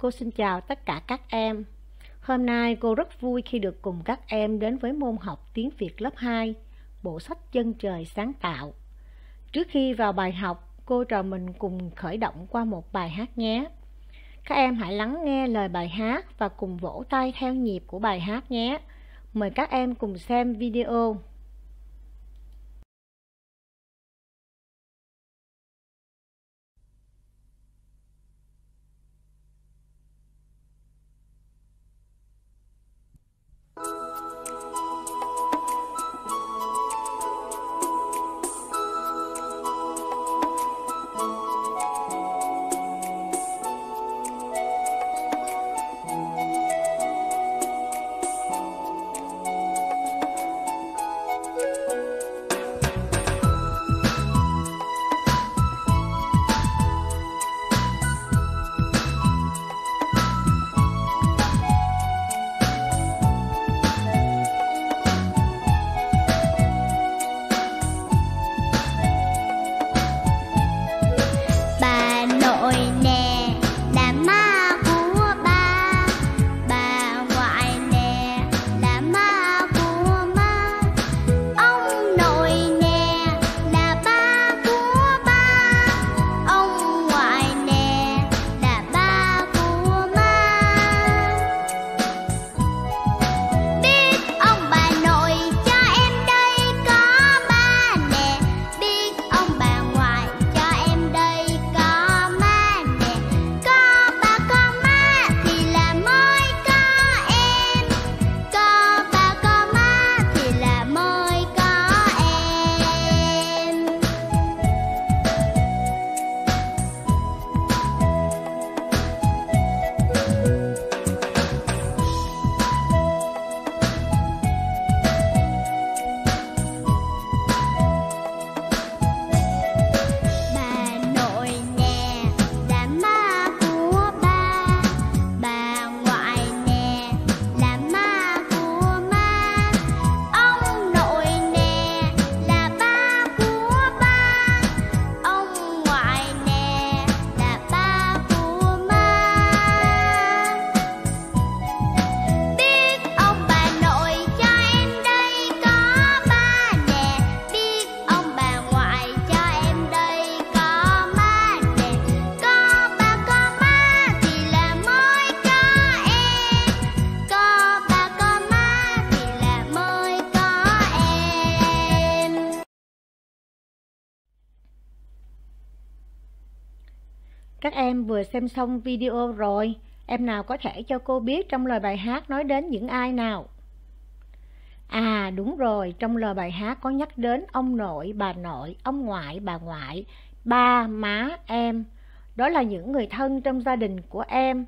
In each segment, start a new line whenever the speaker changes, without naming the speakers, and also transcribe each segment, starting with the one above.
Cô xin chào tất cả các em. Hôm nay cô rất vui khi được cùng các em đến với môn học tiếng Việt lớp 2, bộ sách Chân trời sáng tạo. Trước khi vào bài học, cô trò mình cùng khởi động qua một bài hát nhé. Các em hãy lắng nghe lời bài hát và cùng vỗ tay theo nhịp của bài hát nhé. Mời các em cùng xem video. Các em vừa xem xong video rồi, em nào có thể cho cô biết trong lời bài hát nói đến những ai nào? À đúng rồi, trong lời bài hát có nhắc đến ông nội, bà nội, ông ngoại, bà ngoại, ba, má, em. Đó là những người thân trong gia đình của em.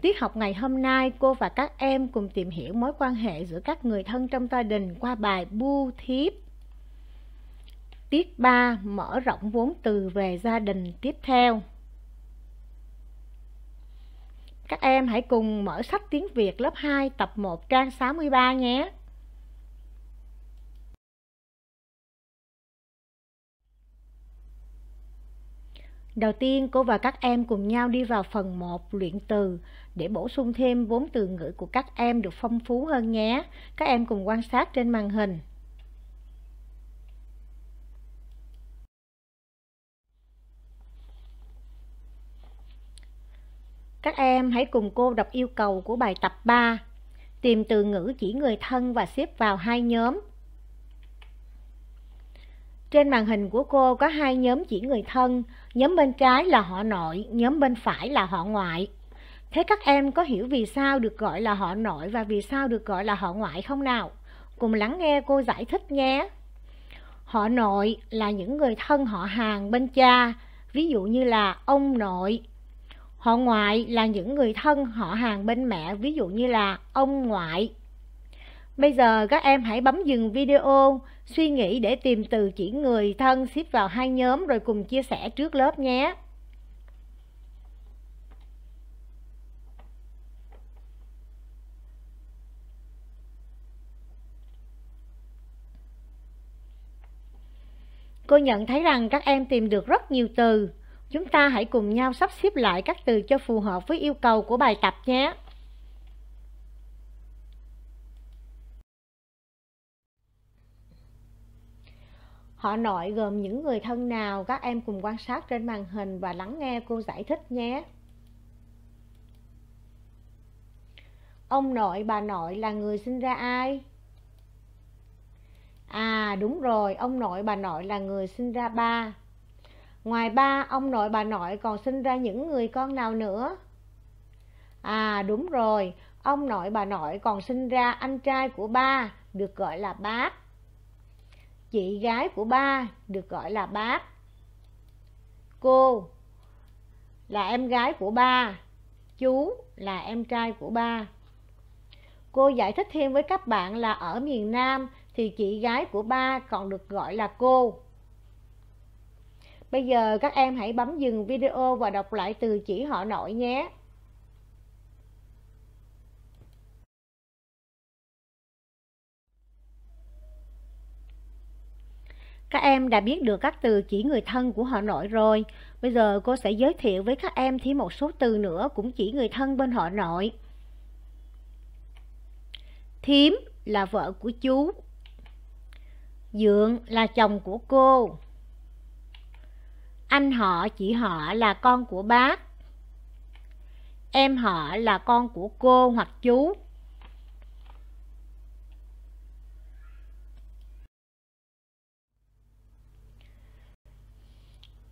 Tiết học ngày hôm nay, cô và các em cùng tìm hiểu mối quan hệ giữa các người thân trong gia đình qua bài bu Thiếp. Tiết 3 mở rộng vốn từ về gia đình tiếp theo. Các em hãy cùng mở sách tiếng Việt lớp 2 tập 1 trang 63 nhé. Đầu tiên cô và các em cùng nhau đi vào phần 1 luyện từ để bổ sung thêm vốn từ ngữ của các em được phong phú hơn nhé. Các em cùng quan sát trên màn hình. Các em hãy cùng cô đọc yêu cầu của bài tập 3. Tìm từ ngữ chỉ người thân và xếp vào hai nhóm. Trên màn hình của cô có hai nhóm chỉ người thân, nhóm bên trái là họ nội, nhóm bên phải là họ ngoại. Thế các em có hiểu vì sao được gọi là họ nội và vì sao được gọi là họ ngoại không nào? Cùng lắng nghe cô giải thích nhé. Họ nội là những người thân họ hàng bên cha, ví dụ như là ông nội, Họ ngoại là những người thân họ hàng bên mẹ, ví dụ như là ông ngoại. Bây giờ các em hãy bấm dừng video, suy nghĩ để tìm từ chỉ người thân xếp vào hai nhóm rồi cùng chia sẻ trước lớp nhé. Cô nhận thấy rằng các em tìm được rất nhiều từ. Chúng ta hãy cùng nhau sắp xếp lại các từ cho phù hợp với yêu cầu của bài tập nhé. Họ nội gồm những người thân nào các em cùng quan sát trên màn hình và lắng nghe cô giải thích nhé. Ông nội bà nội là người sinh ra ai? À đúng rồi, ông nội bà nội là người sinh ra ba Ngoài ba ông nội bà nội còn sinh ra những người con nào nữa? À đúng rồi, ông nội bà nội còn sinh ra anh trai của ba được gọi là bác. Chị gái của ba được gọi là bác. Cô là em gái của ba, chú là em trai của ba. Cô giải thích thêm với các bạn là ở miền Nam thì chị gái của ba còn được gọi là cô. Bây giờ các em hãy bấm dừng video và đọc lại từ chỉ họ nội nhé. Các em đã biết được các từ chỉ người thân của họ nội rồi. Bây giờ cô sẽ giới thiệu với các em thêm một số từ nữa cũng chỉ người thân bên họ nội. Thím là vợ của chú. Dượng là chồng của cô. Anh họ, chị họ là con của bác Em họ là con của cô hoặc chú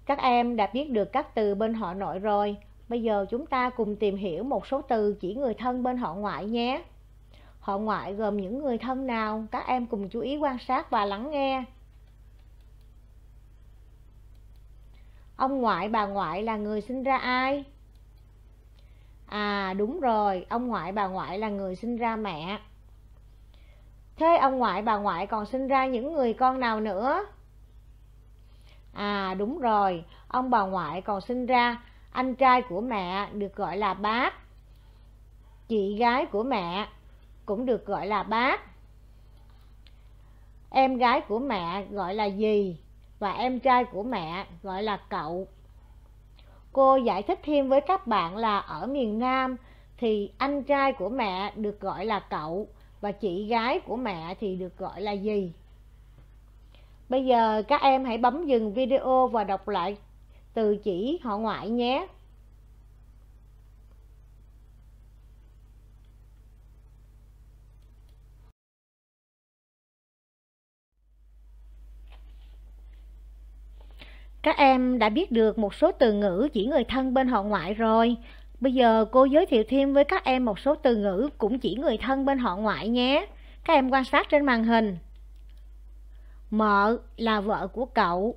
Các em đã biết được các từ bên họ nội rồi Bây giờ chúng ta cùng tìm hiểu một số từ chỉ người thân bên họ ngoại nhé Họ ngoại gồm những người thân nào? Các em cùng chú ý quan sát và lắng nghe ông ngoại bà ngoại là người sinh ra ai à đúng rồi ông ngoại bà ngoại là người sinh ra mẹ thế ông ngoại bà ngoại còn sinh ra những người con nào nữa à đúng rồi ông bà ngoại còn sinh ra anh trai của mẹ được gọi là bác chị gái của mẹ cũng được gọi là bác em gái của mẹ gọi là gì và em trai của mẹ gọi là cậu cô giải thích thêm với các bạn là ở miền nam thì anh trai của mẹ được gọi là cậu và chị gái của mẹ thì được gọi là gì bây giờ các em hãy bấm dừng video và đọc lại từ chỉ họ ngoại nhé Các em đã biết được một số từ ngữ chỉ người thân bên họ ngoại rồi. Bây giờ cô giới thiệu thêm với các em một số từ ngữ cũng chỉ người thân bên họ ngoại nhé. Các em quan sát trên màn hình. Mợ là vợ của cậu.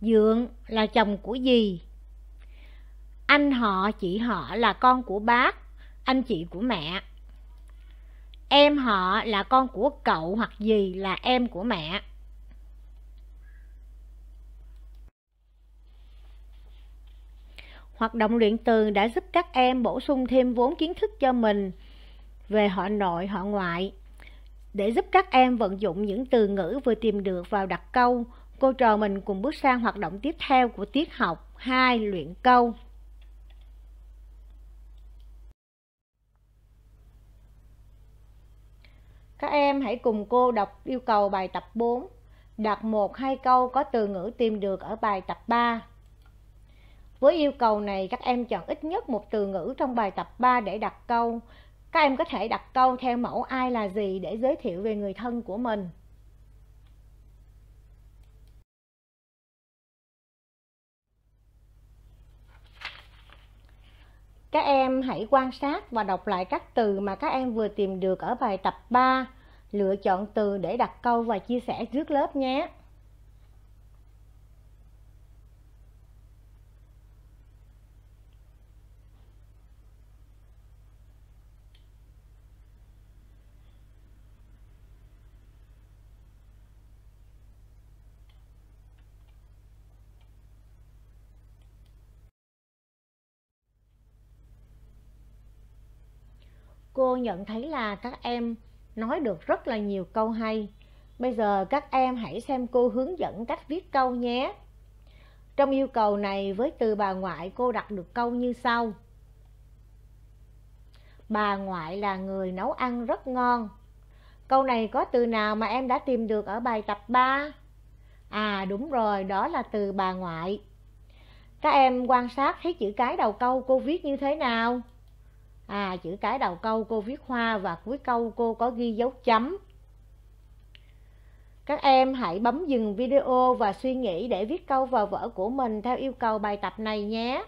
Dượng là chồng của dì. Anh họ, chị họ là con của bác, anh chị của mẹ. Em họ là con của cậu hoặc dì là em của mẹ. Hoạt động luyện từ đã giúp các em bổ sung thêm vốn kiến thức cho mình về họ nội, họ ngoại. Để giúp các em vận dụng những từ ngữ vừa tìm được vào đặt câu, cô trò mình cùng bước sang hoạt động tiếp theo của tiết học 2 luyện câu. Các em hãy cùng cô đọc yêu cầu bài tập 4. Đặt một hai câu có từ ngữ tìm được ở bài tập 3. Với yêu cầu này, các em chọn ít nhất một từ ngữ trong bài tập 3 để đặt câu. Các em có thể đặt câu theo mẫu ai là gì để giới thiệu về người thân của mình. Các em hãy quan sát và đọc lại các từ mà các em vừa tìm được ở bài tập 3. Lựa chọn từ để đặt câu và chia sẻ trước lớp nhé. cô nhận thấy là các em nói được rất là nhiều câu hay. Bây giờ các em hãy xem cô hướng dẫn cách viết câu nhé. Trong yêu cầu này với từ bà ngoại cô đặt được câu như sau. Bà ngoại là người nấu ăn rất ngon. Câu này có từ nào mà em đã tìm được ở bài tập 3? À đúng rồi, đó là từ bà ngoại. Các em quan sát thấy chữ cái đầu câu cô viết như thế nào? à chữ cái đầu câu cô viết hoa và cuối câu cô có ghi dấu chấm các em hãy bấm dừng video và suy nghĩ để viết câu vào vở của mình theo yêu cầu bài tập này nhé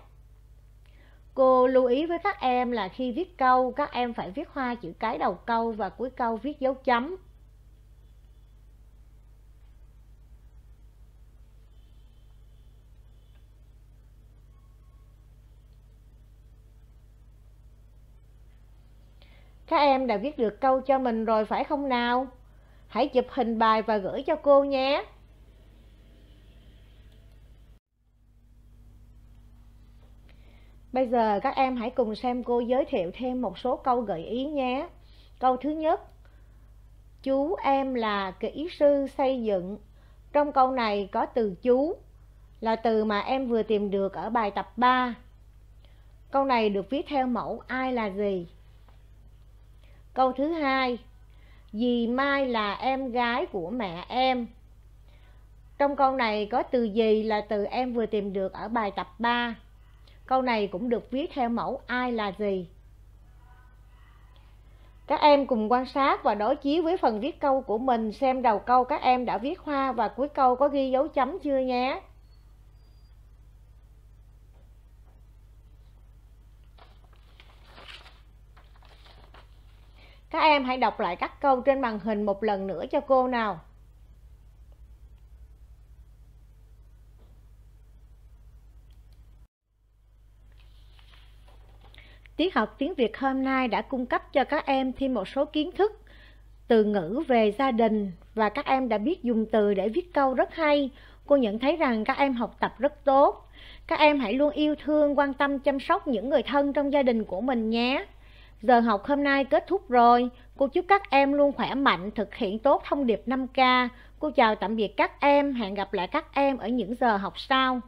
cô lưu ý với các em là khi viết câu các em phải viết hoa chữ cái đầu câu và cuối câu viết dấu chấm Các em đã viết được câu cho mình rồi phải không nào? Hãy chụp hình bài và gửi cho cô nhé. Bây giờ các em hãy cùng xem cô giới thiệu thêm một số câu gợi ý nhé. Câu thứ nhất, chú em là kỹ sư xây dựng. Trong câu này có từ chú, là từ mà em vừa tìm được ở bài tập 3. Câu này được viết theo mẫu ai là gì? Câu thứ hai, dì Mai là em gái của mẹ em. Trong câu này có từ gì là từ em vừa tìm được ở bài tập 3. Câu này cũng được viết theo mẫu ai là gì. Các em cùng quan sát và đối chiếu với phần viết câu của mình xem đầu câu các em đã viết hoa và cuối câu có ghi dấu chấm chưa nhé. Các em hãy đọc lại các câu trên màn hình một lần nữa cho cô nào. Tiết học tiếng Việt hôm nay đã cung cấp cho các em thêm một số kiến thức từ ngữ về gia đình và các em đã biết dùng từ để viết câu rất hay. Cô nhận thấy rằng các em học tập rất tốt. Các em hãy luôn yêu thương, quan tâm, chăm sóc những người thân trong gia đình của mình nhé. Giờ học hôm nay kết thúc rồi, cô chúc các em luôn khỏe mạnh, thực hiện tốt thông điệp 5K. Cô chào tạm biệt các em, hẹn gặp lại các em ở những giờ học sau.